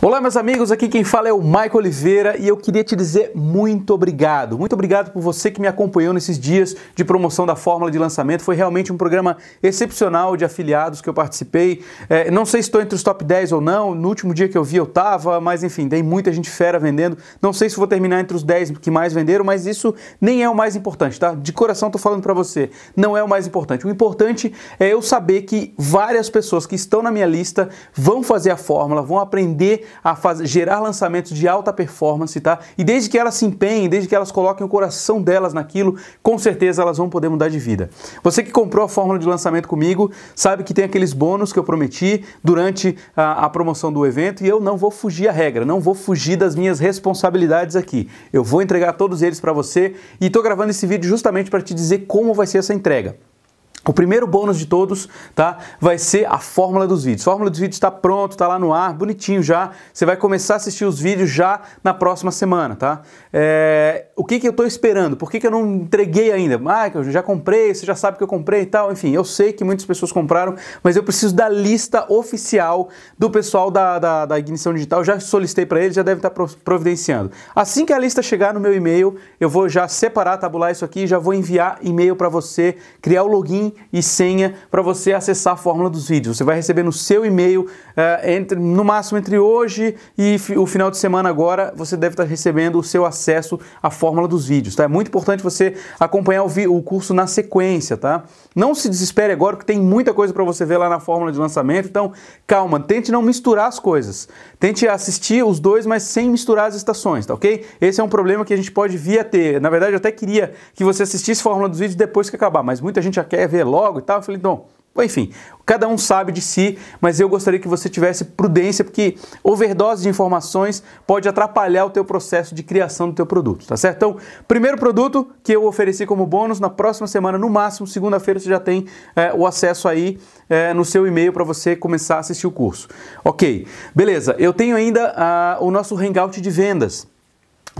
Olá, meus amigos, aqui quem fala é o Michael Oliveira e eu queria te dizer muito obrigado. Muito obrigado por você que me acompanhou nesses dias de promoção da fórmula de lançamento. Foi realmente um programa excepcional de afiliados que eu participei. É, não sei se estou entre os top 10 ou não, no último dia que eu vi eu estava, mas enfim, tem muita gente fera vendendo. Não sei se vou terminar entre os 10 que mais venderam, mas isso nem é o mais importante, tá? De coração estou falando para você, não é o mais importante. O importante é eu saber que várias pessoas que estão na minha lista vão fazer a fórmula, vão aprender a fazer, gerar lançamentos de alta performance, tá? E desde que elas se empenhem, desde que elas coloquem o coração delas naquilo, com certeza elas vão poder mudar de vida. Você que comprou a fórmula de lançamento comigo, sabe que tem aqueles bônus que eu prometi durante a, a promoção do evento e eu não vou fugir a regra, não vou fugir das minhas responsabilidades aqui. Eu vou entregar todos eles para você e estou gravando esse vídeo justamente para te dizer como vai ser essa entrega. O primeiro bônus de todos, tá? Vai ser a fórmula dos vídeos. A fórmula dos vídeos está pronto, está lá no ar, bonitinho já. Você vai começar a assistir os vídeos já na próxima semana, tá? É... O que, que eu estou esperando? Por que, que eu não entreguei ainda? Ah, eu já comprei, você já sabe que eu comprei e tal. Enfim, eu sei que muitas pessoas compraram, mas eu preciso da lista oficial do pessoal da, da, da Ignição Digital. Eu já solicitei para eles, já deve estar tá providenciando. Assim que a lista chegar no meu e-mail, eu vou já separar, tabular isso aqui, já vou enviar e-mail para você, criar o login e senha para você acessar a fórmula dos vídeos. Você vai receber no seu e-mail, uh, entre, no máximo entre hoje e o final de semana agora, você deve estar tá recebendo o seu acesso à fórmula dos vídeos. Tá? É muito importante você acompanhar o, o curso na sequência. Tá? Não se desespere agora, porque tem muita coisa para você ver lá na fórmula de lançamento. Então, calma, tente não misturar as coisas. Tente assistir os dois, mas sem misturar as estações, tá ok? Esse é um problema que a gente pode vir a ter. Na verdade, eu até queria que você assistisse a fórmula dos vídeos depois que acabar, mas muita gente já quer ver ver logo e tal. Eu falei, não, enfim, cada um sabe de si, mas eu gostaria que você tivesse prudência, porque overdose de informações pode atrapalhar o teu processo de criação do teu produto, tá certo? Então, primeiro produto que eu ofereci como bônus, na próxima semana, no máximo, segunda-feira, você já tem é, o acesso aí é, no seu e-mail para você começar a assistir o curso. Ok, beleza, eu tenho ainda a, ah, o nosso hangout de vendas.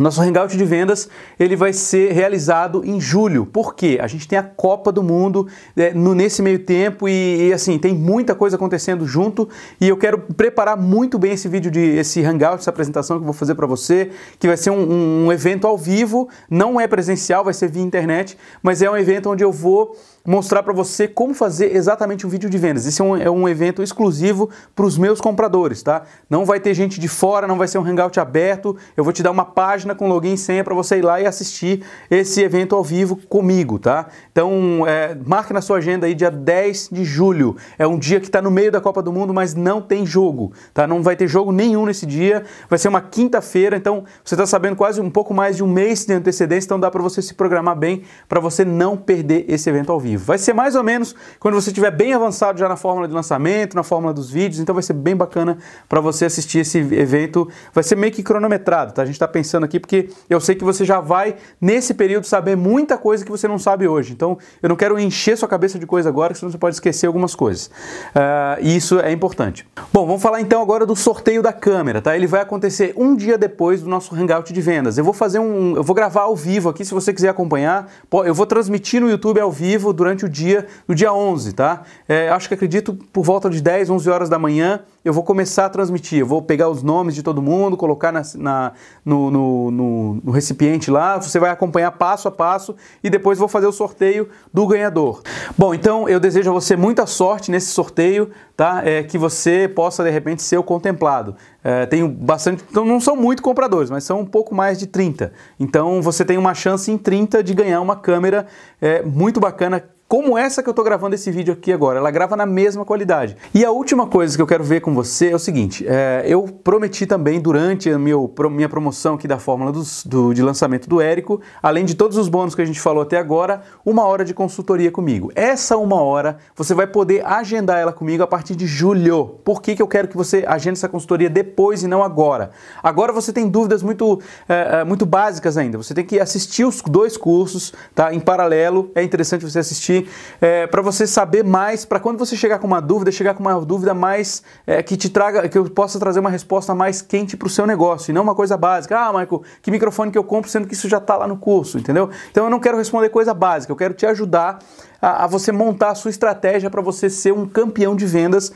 Nosso hangout de vendas ele vai ser realizado em julho. Por quê? A gente tem a Copa do Mundo é, no, nesse meio tempo e, e, assim tem muita coisa acontecendo junto. E eu quero preparar muito bem esse vídeo de esse hangout, essa apresentação que eu vou fazer para você, que vai ser um, um evento ao vivo, não é presencial, vai ser via internet, mas é um evento onde eu vou mostrar para você como fazer exatamente um vídeo de vendas. Esse é um, é um evento exclusivo para os meus compradores, tá? Não vai ter gente de fora, não vai ser um hangout aberto. Eu vou te dar uma página com login e senha para você ir lá e assistir esse evento ao vivo comigo, tá? Então, é, marque na sua agenda aí dia 10 de julho. É um dia que está no meio da Copa do Mundo, mas não tem jogo, tá? Não vai ter jogo nenhum nesse dia. Vai ser uma quinta-feira, então você está sabendo quase um pouco mais de um mês de antecedência, então dá para você se programar bem para você não perder esse evento ao vivo. Vai ser mais ou menos quando você estiver bem avançado já na fórmula de lançamento, na fórmula dos vídeos, então vai ser bem bacana para você assistir esse evento. Vai ser meio que cronometrado, tá? A gente está pensando aqui porque eu sei que você já vai, nesse período, saber muita coisa que você não sabe hoje. Então eu não quero encher sua cabeça de coisa agora, senão você pode esquecer algumas coisas. Uh, e isso é importante. Bom, vamos falar então agora do sorteio da câmera, tá? Ele vai acontecer um dia depois do nosso Hangout de vendas. Eu vou fazer um. Eu vou gravar ao vivo aqui, se você quiser acompanhar. Eu vou transmitir no YouTube ao vivo durante durante o dia, no dia 11, tá? É, acho que acredito por volta de 10, 11 horas da manhã, eu vou começar a transmitir. Eu vou pegar os nomes de todo mundo, colocar na, na no, no, no, no, recipiente lá, você vai acompanhar passo a passo e depois vou fazer o sorteio do ganhador. Bom, então eu desejo a você muita sorte nesse sorteio, tá? É, que você possa de repente ser o contemplado. É, tenho bastante, então não são muito compradores, mas são um pouco mais de 30. Então você tem uma chance em 30 de ganhar uma câmera é, muito bacana como essa que eu estou gravando esse vídeo aqui agora. Ela grava na mesma qualidade. E a última coisa que eu quero ver com você é o seguinte: é, eu prometi também durante a meu, minha promoção aqui da fórmula do, de lançamento do Érico, além de todos os bônus que a gente falou até agora, uma hora de consultoria comigo. Essa uma hora você vai poder agendar ela comigo a partir de julho. Por que, que eu quero que você agende essa consultoria depois e não agora? Agora você tem dúvidas muito, é, é muito básicas ainda. Você tem que assistir os dois cursos tá, em paralelo. É interessante você assistir é, para você saber mais, para quando você chegar com uma dúvida, chegar com uma dúvida mais é, que te traga, que eu possa trazer uma resposta mais quente para o seu negócio e não uma coisa básica. Ah, Michael, que microfone que eu compro, sendo que isso já está lá no curso, entendeu? Então eu não quero responder coisa básica, eu quero te ajudar a, a você montar a sua estratégia para você ser um campeão de vendas uh,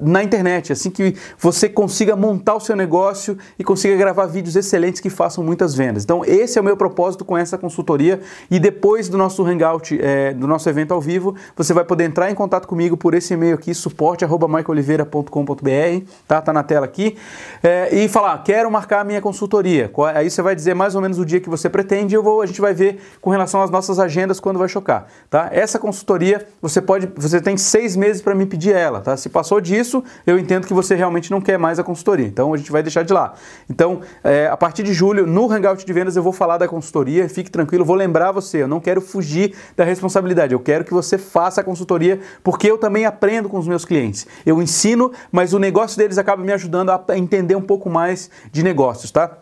na internet, assim que você consiga montar o seu negócio e consiga gravar vídeos excelentes que façam muitas vendas. Então esse é o meu propósito com essa consultoria e depois do nosso hangout, é, do nosso evento ao vivo, você vai poder entrar em contato comigo por esse e-mail aqui, suporte.maicoliveira.com.br, tá? Tá na tela aqui é, e falar quero marcar a minha consultoria. Aí você vai dizer mais ou menos o dia que você pretende. E eu vou, a gente vai ver com relação às nossas agendas quando vai chocar, tá? Essa consultoria você pode, você tem seis meses para me pedir ela, tá? Se passou disso, eu entendo que você realmente não quer mais a consultoria, então a gente vai deixar de lá. Então, é, a partir de julho, no Hangout de Vendas eu vou falar da consultoria, fique tranquilo, vou lembrar você, eu não quero fugir da responsabilidade, eu quero que você faça a consultoria, porque eu também aprendo com os meus clientes. Eu ensino, mas o negócio deles acaba me ajudando a entender um pouco mais de negócios, tá?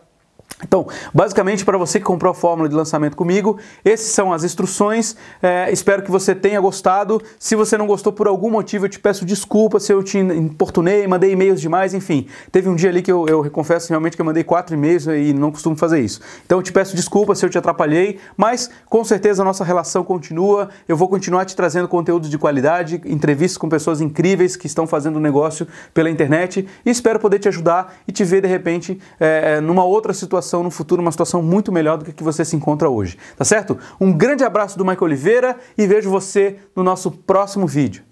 Então, basicamente, para você que comprou a fórmula de lançamento comigo, essas são as instruções. É, espero que você tenha gostado. Se você não gostou por algum motivo, eu te peço desculpa se eu te importunei, mandei e-mails demais, enfim. Teve um dia ali que eu, eu confesso realmente que eu mandei quatro e-mails e não costumo fazer isso. Então, eu te peço desculpa se eu te atrapalhei, mas com certeza a nossa relação continua. Eu vou continuar te trazendo conteúdo de qualidade, entrevistas com pessoas incríveis que estão fazendo negócio pela internet e espero poder te ajudar e te ver de repente é, é numa outra situação situação no futuro, uma situação muito melhor do que, que você se encontra hoje. Tá certo? Um grande abraço do Michael Oliveira e vejo você no nosso próximo vídeo.